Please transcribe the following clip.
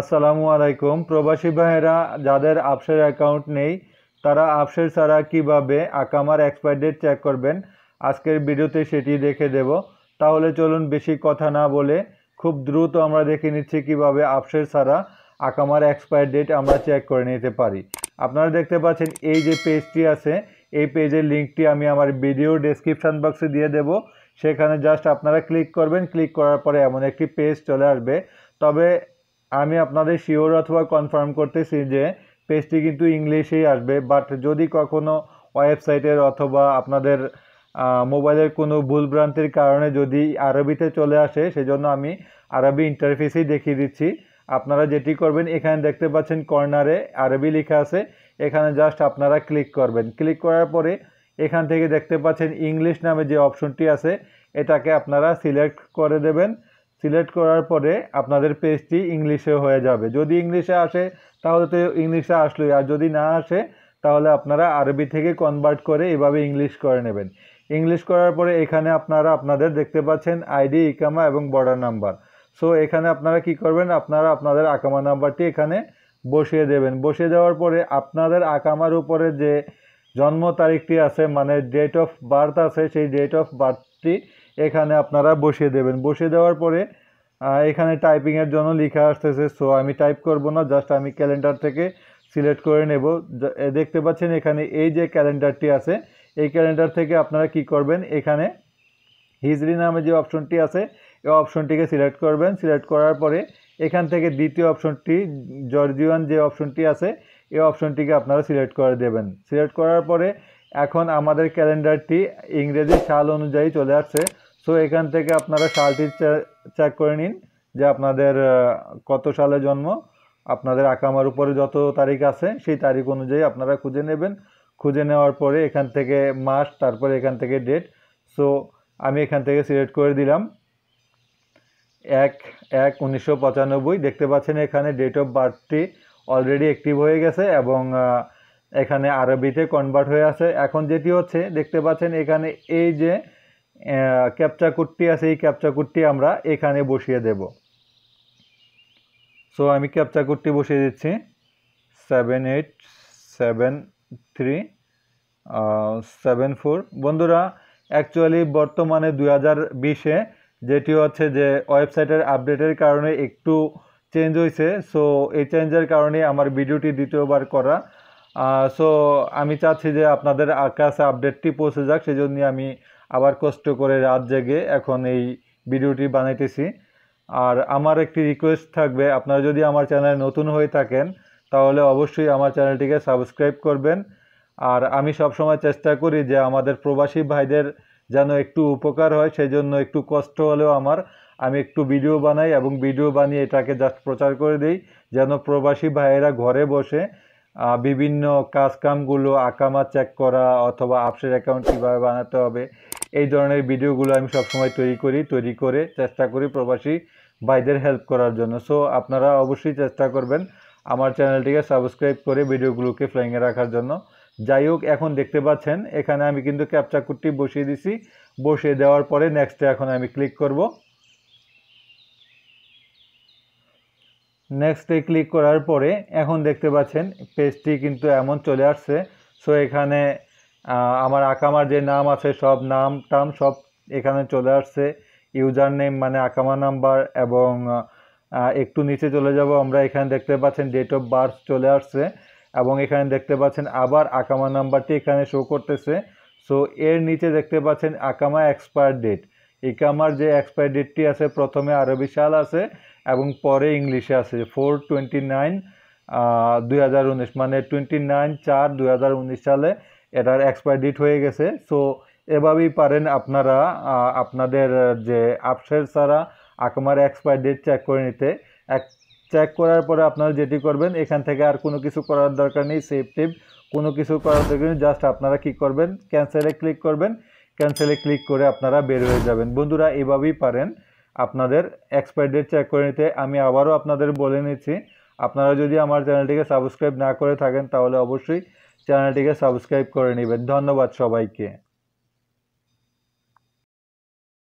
আসসালামু আলাইকুম প্রবাসী ভাইয়েরা যাদের আপসের অ্যাকাউন্ট নেই তারা আপসের ছাড়া কিভাবে আকামার এক্সপায়ার ডেট চেক করবেন আজকের ভিডিওতে সেটি দেখে দেব তাহলে চলুন বেশি কথা না বলে খুব দ্রুত আমরা দেখে নিচ্ছি কিভাবে আপসের ছাড়া আকামার এক্সপায়ার ডেট আমরা চেক করে নিতে পারি আপনারা দেখতে পাচ্ছেন এই যে পেজটি আছে এই পেজের লিঙ্কটি আমি আমার ভিডিও ডেসক্রিপশান বক্সে দিয়ে দেব সেখানে জাস্ট আপনারা ক্লিক করবেন ক্লিক করার পরে এমন একটি পেজ চলে আসবে তবে আমি আপনাদের শিওর অথবা কনফার্ম করতেছি যে পেজটি কিন্তু ইংলিশেই আসবে বাট যদি কখনও ওয়েবসাইটের অথবা আপনাদের মোবাইলের কোনো ভুলভ্রান্তির কারণে যদি আরবিতে চলে আসে সেজন্য আমি আরবি ইন্টারফেসেই দেখিয়ে দিচ্ছি আপনারা যেটি করবেন এখানে দেখতে পাচ্ছেন কর্নারে আরবি লেখা আছে এখানে জাস্ট আপনারা ক্লিক করবেন ক্লিক করার পরে এখান থেকে দেখতে পাচ্ছেন ইংলিশ নামে যে অপশনটি আছে এটাকে আপনারা সিলেক্ট করে দেবেন সিলেক্ট করার পরে আপনাদের পেজটি ইংলিশে হয়ে যাবে যদি ইংলিশে আসে তাহলে তো ইংলিশে আসলোই আর যদি না আসে তাহলে আপনারা আরবি থেকে কনভার্ট করে এভাবে ইংলিশ করে নেবেন ইংলিশ করার পরে এখানে আপনারা আপনাদের দেখতে পাচ্ছেন আইডি ইকামা এবং বর্ডার নাম্বার সো এখানে আপনারা কি করবেন আপনারা আপনাদের আকামা নাম্বারটি এখানে বসিয়ে দেবেন বসিয়ে দেওয়ার পরে আপনাদের আকামার উপরে যে জন্ম তারিখটি আছে মানে ডেট অফ বার্থ আছে সেই ডেট অফ বার্থটি এখানে আপনারা বসিয়ে দেবেন বসিয়ে দেওয়ার পরে এখানে টাইপিংয়ের জন্য লিখা আসতেছে সো আমি টাইপ করব না জাস্ট আমি ক্যালেন্ডার থেকে সিলেক্ট করে নেব দেখতে পাচ্ছেন এখানে এই যে ক্যালেন্ডারটি আছে এই ক্যালেন্ডার থেকে আপনারা কি করবেন এখানে হিজরি নামে যে অপশনটি আছে এই অপশনটিকে সিলেক্ট করবেন সিলেক্ট করার পরে এখান থেকে দ্বিতীয় অপশনটি জর্জিয়ান যে অপশনটি আছে এই অপশনটিকে আপনারা সিলেক্ট করে দেবেন সিলেক্ট করার পরে এখন আমাদের ক্যালেন্ডারটি ইংরেজি সাল অনুযায়ী চলে আসছে সো এখান থেকে আপনারা সালটি চেক করে নিন যে আপনাদের কত সালে জন্ম আপনাদের আকামার উপরে যত তারিখ আছে সেই তারিখ অনুযায়ী আপনারা খুঁজে নেবেন খুঁজে নেওয়ার পরে এখান থেকে মাস তারপরে এখান থেকে ডেট সো আমি এখান থেকে সিলেক্ট করে দিলাম এক এক উনিশশো দেখতে পাচ্ছেন এখানে ডেট অফ বার্থটি অলরেডি অ্যাক্টিভ হয়ে গেছে এবং এখানে আরবিতে কনভার্ট হয়ে আছে এখন যেটি হচ্ছে দেখতে পাচ্ছেন এখানে এই যে ক্যাপচা কোডটি আছে এই ক্যাপচা কোডটি আমরা এখানে বসিয়ে দেব সো আমি ক্যাপচা কোডটি বসিয়ে দিচ্ছি seven eight seven three seven four বন্ধুরা অ্যাকচুয়ালি বর্তমানে দুই হাজার বিশে যেটি হচ্ছে যে ওয়েবসাইটের আপডেটের কারণে একটু চেঞ্জ হয়েছে সো এই চেঞ্জের কারণে আমার ভিডিওটি দ্বিতীয়বার করা সো আমি চাচ্ছি যে আপনাদের কাছে আপডেটটি পৌঁছে যাক সেজন্য আমি আবার কষ্ট করে রাত জেগে এখন এই ভিডিওটি বানাইতেছি আর আমার একটি রিকোয়েস্ট থাকবে আপনারা যদি আমার চ্যানেলে নতুন হয়ে থাকেন তাহলে অবশ্যই আমার চ্যানেলটিকে সাবস্ক্রাইব করবেন আর আমি সবসময় চেষ্টা করি যে আমাদের প্রবাসী ভাইদের যেন একটু উপকার হয় সেই জন্য একটু কষ্ট হলেও আমার আমি একটু ভিডিও বানাই এবং ভিডিও বানিয়ে এটাকে জাস্ট প্রচার করে দিই যেন প্রবাসী ভাইয়েরা ঘরে বসে বিভিন্ন কাজকামগুলো আকামা চেক করা অথবা আপসের অ্যাকাউন্ট কীভাবে বানাতে হবে এই ধরনের ভিডিওগুলো আমি সবসময় তৈরি করি তৈরি করে চেষ্টা করি প্রবাসী ভাইদের হেল্প করার জন্য সো আপনারা অবশ্যই চেষ্টা করবেন আমার চ্যানেলটিকে সাবস্ক্রাইব করে ভিডিওগুলোকে ফ্লাইংয়ে রাখার জন্য যাই হোক এখন দেখতে পাচ্ছেন এখানে আমি কিন্তু ক্যাপচা কুটটি বসিয়ে দিছি বসিয়ে দেওয়ার পরে নেক্সটে এখন আমি ক্লিক করব নেক্সটে ক্লিক করার পরে এখন দেখতে পাচ্ছেন পেজটি কিন্তু এমন চলে আসছে সো এখানে আমার আকামার যে নাম আছে সব নাম টাম সব এখানে চলে আসছে ইউজার নেম মানে আকামা নাম্বার এবং একটু নিচে চলে যাব আমরা এখানে দেখতে পাচ্ছেন ডেট অফ বার্থ চলে আসছে এবং এখানে দেখতে পাচ্ছেন আবার আকামা নাম্বারটি এখানে শো করতেছে সো এর নিচে দেখতে পাচ্ছেন আকামা এক্সপায়ার ডেট ইকামার যে এক্সপায়ার ডেটটি আছে প্রথমে আরবি সাল আছে এবং পরে ইংলিশে আছে ফোর টোয়েন্টি নাইন দুই মানে টোয়েন্টি নাইন চার দুই সালে এটার এক্সপায়ার ডেট হয়ে গেছে সো এভাবেই পারেন আপনারা আপনাদের যে আপসের ছাড়া আকমার এক্সপায়ার ডেট চেক করে নিতে এক চেক করার পরে আপনারা যেটি করবেন এখান থেকে আর কোনো কিছু করার দরকার নেই সেভ টেপ কোনো কিছু করার দরকার নেই জাস্ট আপনারা কি করবেন ক্যান্সেলে ক্লিক করবেন ক্যান্সেলে ক্লিক করে আপনারা বের হয়ে যাবেন বন্ধুরা এভাবেই পারেন আপনাদের এক্সপায়ার ডেট চেক করে নিতে আমি আবারও আপনাদের বলে নিচ্ছি আপনারা যদি আমার চ্যানেলটিকে সাবস্ক্রাইব না করে থাকেন তাহলে অবশ্যই चैनल के सबसक्राइब कर धन्यवाद सबा के